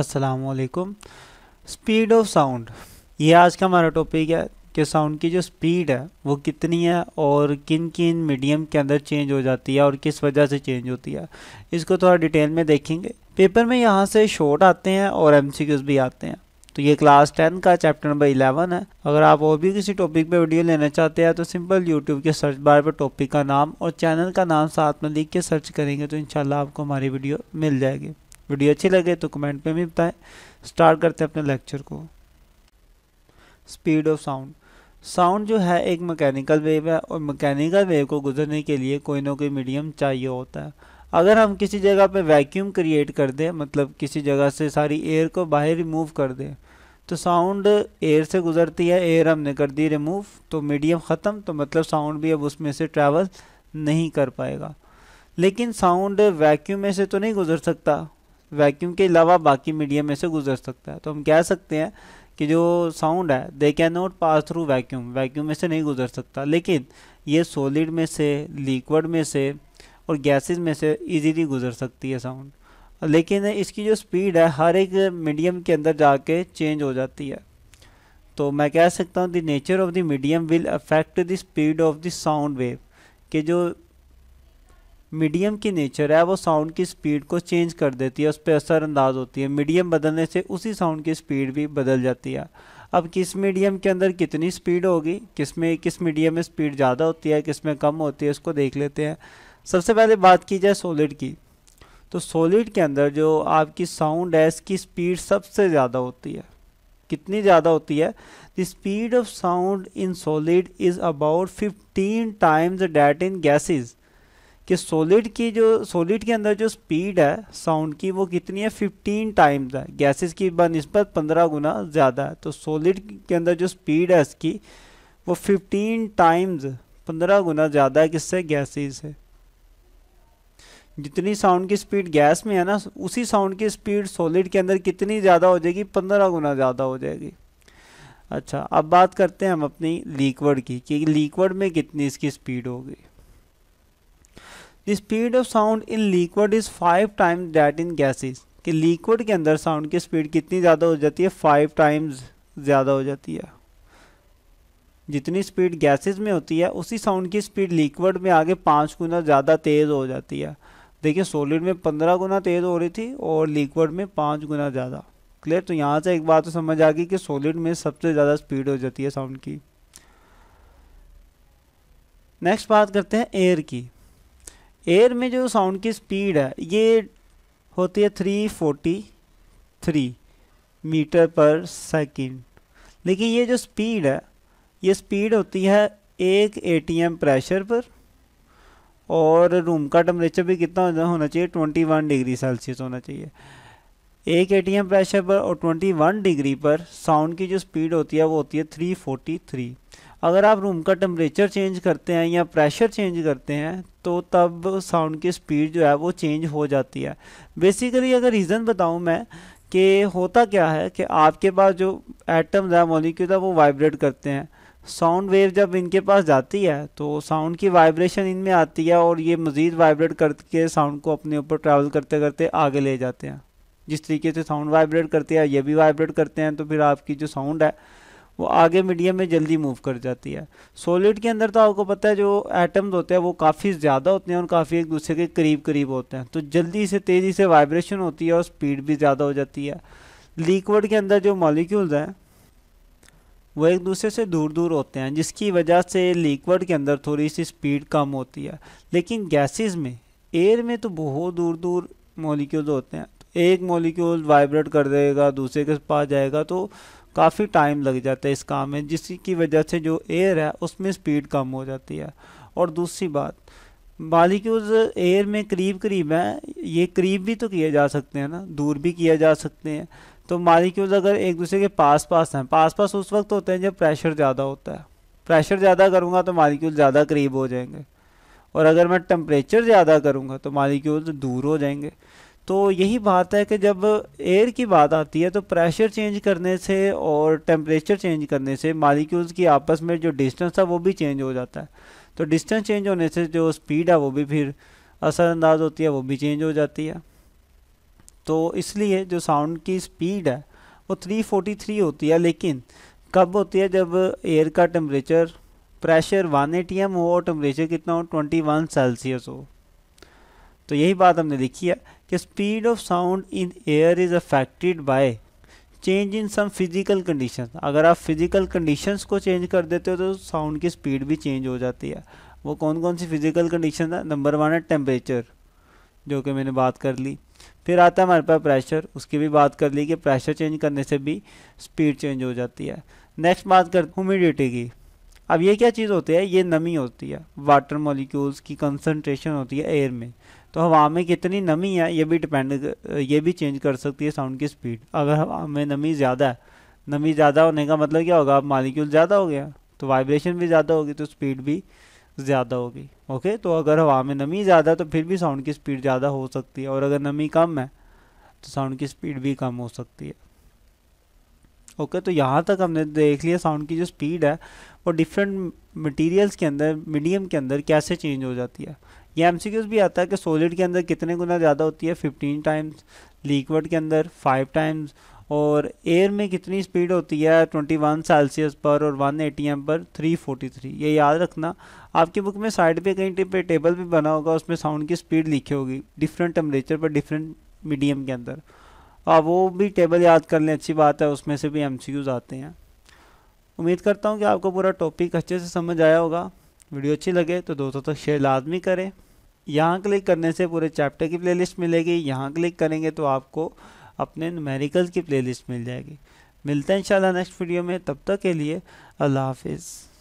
असलकुम speed of sound ये आज का हमारा टॉपिक है कि साउंड की जो स्पीड है वो कितनी है और किन किन मीडियम के अंदर चेंज हो जाती है और किस वजह से चेंज होती है इसको थोड़ा डिटेल में देखेंगे पेपर में यहाँ से शॉर्ट आते हैं और एम भी आते हैं तो ये क्लास टेन का चैप्टर नंबर इलेवन है अगर आप और भी किसी टॉपिक पे वीडियो लेना चाहते हैं तो सिंपल यूट्यूब के सर्च बार पर टॉपिक का नाम और चैनल का नाम साथ में लिख के सर्च करेंगे तो इनशाला आपको हमारी वीडियो मिल जाएगी वीडियो अच्छी लगे तो कमेंट में भी बताएं स्टार्ट करते हैं अपने लेक्चर को स्पीड ऑफ साउंड साउंड जो है एक मैकेनिकल वेव है और मैकेनिकल वेव को गुजरने के लिए कोई ना कोई मीडियम चाहिए होता है अगर हम किसी जगह पे वैक्यूम क्रिएट कर दें मतलब किसी जगह से सारी एयर को बाहर रिमूव कर दें तो साउंड एयर से गुजरती है एयर हमने कर दी रिमूव तो मीडियम ख़त्म तो मतलब साउंड भी अब उसमें से ट्रैवल नहीं कर पाएगा लेकिन साउंड वैक्यूम में से तो नहीं गुजर सकता वैक्यूम के अलावा बाकी मीडियम में से गुजर सकता है तो हम कह सकते हैं कि जो साउंड है they can not pass through vacuum vacuum में से नहीं गुजर सकता लेकिन ये सॉलिड में से लिक्विड में से और गैसेस में से इजीली गुजर सकती है साउंड लेकिन इसकी जो स्पीड है हर एक मीडियम के अंदर जाके चेंज हो जाती है तो मैं कह सकता हूँ the nature of the medium will affect the speed of the sound wave कि जो मीडियम की नेचर है वो साउंड की स्पीड को चेंज कर देती है उस पर असरअंदाज होती है मीडियम बदलने से उसी साउंड की स्पीड भी बदल जाती है अब किस मीडियम के अंदर कितनी स्पीड होगी किस में किस मीडियम में स्पीड ज़्यादा होती है किस में कम होती है उसको देख लेते हैं सबसे पहले बात की जाए सोलिड की तो सोलिड के अंदर जो आपकी साउंड है इसकी स्पीड सबसे ज़्यादा होती है कितनी ज़्यादा होती है the speed of sound in solid is about 15 times that in gases कि सॉलिड की जो सॉलिड के अंदर जो स्पीड है साउंड की वो कितनी है फिफ्टीन टाइम्स है गैसेस की बनस्बत पंद्रह गुना ज़्यादा है तो सॉलिड के अंदर जो स्पीड है इसकी वो फिफ्टीन टाइम्स पंद्रह गुना ज़्यादा है किससे गैसेस है जितनी साउंड की स्पीड गैस में है ना उसी साउंड की स्पीड सॉलिड के अंदर कितनी ज़्यादा हो जाएगी पंद्रह गुना ज़्यादा हो जाएगी अच्छा अब बात करते हैं हम अपनी लीकवर्ड की कि लीकवर्ड में कितनी इसकी स्पीड होगी the speed of sound in liquid is five time that in gases कि लिक्विड के अंदर साउंड की स्पीड कितनी ज़्यादा हो जाती है फाइव टाइम्स ज़्यादा हो जाती है जितनी स्पीड गैसेज में होती है उसी साउंड की स्पीड लिक्विड में आगे पाँच गुना ज़्यादा तेज़ हो जाती है देखिए सोलिड में पंद्रह गुना तेज़ हो रही थी और लिक्विड में पाँच गुना ज़्यादा क्लियर तो यहाँ से एक बात तो समझ आ गई कि सॉलिड में सबसे ज़्यादा स्पीड हो जाती है साउंड की नेक्स्ट बात करते हैं एयर की एयर में जो साउंड की स्पीड है ये होती है three forty three metre per second लेकिन ये जो स्पीड है ये स्पीड होती है एक एटीएम प्रेशर पर और रूम का टेम्परेचर भी कितना होना चाहिए ट्वेंटी वन डिग्री सेल्सियस होना चाहिए एक एटीएम प्रेशर पर और ट्वेंटी वन डिग्री पर साउंड की जो स्पीड होती है वो होती है थ्री फोर्टी थ्री अगर आप रूम का टेम्परेचर चेंज करते हैं या प्रेशर चेंज करते हैं तो तब साउंड की स्पीड जो है वो चेंज हो जाती है बेसिकली अगर रीज़न बताऊँ मैं कि होता क्या है कि आपके पास जो एटम्स है मोलिक्यूल है वो वाइब्रेट करते हैं साउंड वेव जब इनके पास जाती है तो साउंड की वाइब्रेशन इनमें आती है और ये मज़ीद वाइब्रेट करके साउंड को अपने ऊपर ट्रैवल करते करते आगे ले जाते हैं जिस तरीके से साउंड वाइब्रेट करती है ये भी वाइब्रेट करते हैं तो फिर आपकी जो साउंड है वो आगे मीडियम में जल्दी मूव कर जाती है सॉलिड के अंदर तो आपको पता है जो एटम्स होते हैं वो काफ़ी ज़्यादा होते हैं और काफ़ी एक दूसरे के करीब करीब होते हैं तो जल्दी से तेज़ी से वाइब्रेशन होती है और स्पीड भी ज़्यादा हो जाती है लिक्विड के अंदर जो मॉलिक्यूल्स हैं वो एक दूसरे से दूर दूर होते हैं जिसकी वजह से लिक्विड के अंदर थोड़ी सी स्पीड कम होती है लेकिन गैसेज़ में एयर में तो बहुत दूर दूर मॉलिक्यूल होते हैं तो एक मॉलिक्यूल वाइब्रेट कर देगा दूसरे के पास जाएगा तो काफ़ी टाइम लग जाता है इस काम में जिसकी वजह से जो एयर है उसमें स्पीड कम हो जाती है और दूसरी बात मालिक्यूल्स एयर में करीब करीब हैं ये करीब भी तो किए जा सकते हैं ना दूर भी किया जा सकते हैं तो मालिक्यूल्स अगर एक दूसरे के पास पास हैं पास पास उस वक्त होते हैं जब प्रेशर ज़्यादा होता है प्रेशर ज़्यादा करूँगा तो मालिक्यूल ज़्यादा करीब हो जाएंगे और अगर मैं टम्परेचर ज़्यादा करूँगा तो मालिक्यूल दूर हो जाएंगे तो यही बात है कि जब एयर की बात आती है तो प्रेशर चेंज करने से और टेम्परेचर चेंज करने से मालिक्यूल्स की आपस में जो डिस्टेंस था वो भी चेंज हो जाता है तो डिस्टेंस चेंज होने से जो स्पीड है वो भी फिर असरअंदाज होती है वो भी चेंज हो जाती है तो इसलिए जो साउंड की स्पीड है वो 343 होती है लेकिन कब होती है जब एयर का टेम्परेचर प्रेशर 1 एटीएम हो और टेम्परेचर कितना हो 21 सेल्सियस हो तो यही बात हमने देखी है कि speed of sound in air is affected by change in some physical condition अगर आप फिज़िकल कंडीशंस को चेंज कर देते हो तो साउंड की स्पीड भी चेंज हो जाती है वो कौन कौन सी फिज़िकल कंडीशन है नंबर वन है टेम्परेचर जो कि मैंने बात कर ली फिर आता है हमारे पास प्रेशर उसकी भी बात कर ली कि प्रेशर चेंज करने से भी स्पीड चेंज हो जाती है नेक्स्ट बात करते ह्यूमिडिटी की अब ये क्या चीज़ होती है ये नमी होती है वाटर मॉलिक्यूल्स की कंसनट्रेशन होती है एयर में तो हवा में कितनी नमी है ये भी डिपेंड ये भी चेंज कर सकती है साउंड की स्पीड अगर हवा में नमी ज़्यादा है नमी ज़्यादा होने का मतलब क्या होगा अब मालिक्यूल ज़्यादा हो गया तो वाइब्रेशन भी ज़्यादा होगी तो स्पीड भी ज़्यादा होगी ओके तो अगर हवा में नमी ज़्यादा है तो फिर भी साउंड की स्पीड ज़्यादा हो सकती है और अगर नमी कम है तो साउंड की स्पीड भी कम हो सकती है ओके तो यहाँ तक हमने देख लिया साउंड की जो स्पीड है वो डिफरेंट मटेरियल्स के अंदर मीडियम के अंदर कैसे चेंज हो जाती है ये एम भी आता है कि सोलिड के अंदर कितने गुना ज़्यादा होती है फिफ्टीन टाइम्स लिक्विड के अंदर फाइव टाइम्स और एयर में कितनी स्पीड होती है 21 सेल्सियस पर और 180 एटी एम पर 343 ये याद रखना आपकी बुक में साइड पे कहीं पे टेबल भी बना होगा उसमें साउंड की स्पीड लिखी होगी डिफरेंट टेम्परेचर पर डिफरेंट मीडियम के अंदर आप हाँ, वो भी टेबल याद कर लें अच्छी बात है उसमें से भी एम आते हैं उम्मीद करता हूँ कि आपको पूरा टॉपिक अच्छे से समझ आया होगा वीडियो अच्छी लगे तो दोस्तों तक तो शेयर लाजमी करें यहाँ क्लिक करने से पूरे चैप्टर की प्लेलिस्ट मिलेगी यहाँ क्लिक करेंगे तो आपको अपने मेरिकल की प्लेलिस्ट मिल जाएगी मिलते हैं इंशाल्लाह नेक्स्ट वीडियो में तब तक के लिए अल्लाह हाफिज़